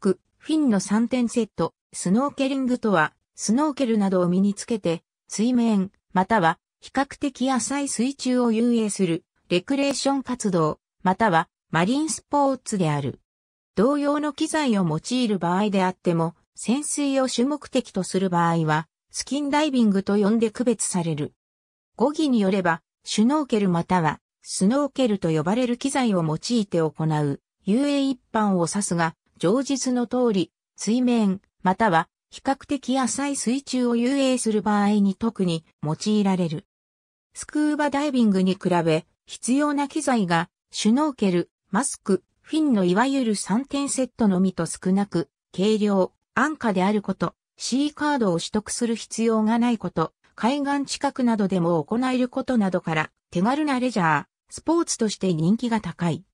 ク、フィンの3点セット、スノーケリングとは、スノーケルなどを身につけて、水面、または、比較的浅い水中を遊泳する、レクレーション活動、または、マリンスポーツである。同様の機材を用いる場合であっても、潜水を主目的とする場合は、スキンダイビングと呼んで区別される。語義によれば、シュノーケルまたは、スノーケルと呼ばれる機材を用いて行う、遊泳一般を指すが、上述の通り、水面、または比較的浅い水中を遊泳する場合に特に用いられる。スクーバダイビングに比べ、必要な機材が、シュノーケル、マスク、フィンのいわゆる3点セットのみと少なく、軽量、安価であること、C カードを取得する必要がないこと、海岸近くなどでも行えることなどから、手軽なレジャー、スポーツとして人気が高い。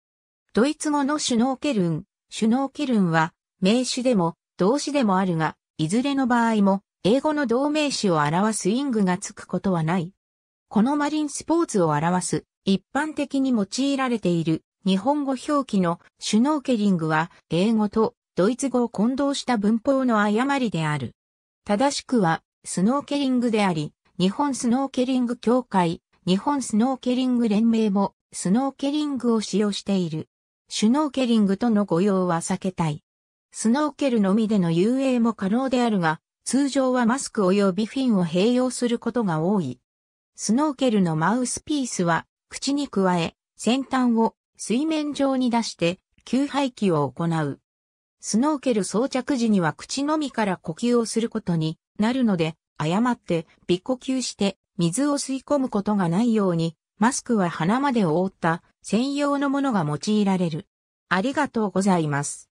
ドイツ語のシュノーケルンシュノーケルンは名詞でも動詞でもあるが、いずれの場合も英語の同名詞を表すイングがつくことはない。このマリンスポーツを表す一般的に用いられている日本語表記のシュノーケリングは英語とドイツ語を混同した文法の誤りである。正しくはスノーケリングであり、日本スノーケリング協会、日本スノーケリング連盟もスノーケリングを使用している。シュノーケリングとの誤用は避けたい。スノーケルのみでの遊泳も可能であるが、通常はマスク及びフィンを併用することが多い。スノーケルのマウスピースは、口に加え、先端を水面上に出して、吸排気を行う。スノーケル装着時には口のみから呼吸をすることになるので、誤って、微呼吸して、水を吸い込むことがないようにマスクは鼻まで覆った専用のものが用いられる。ありがとうございます。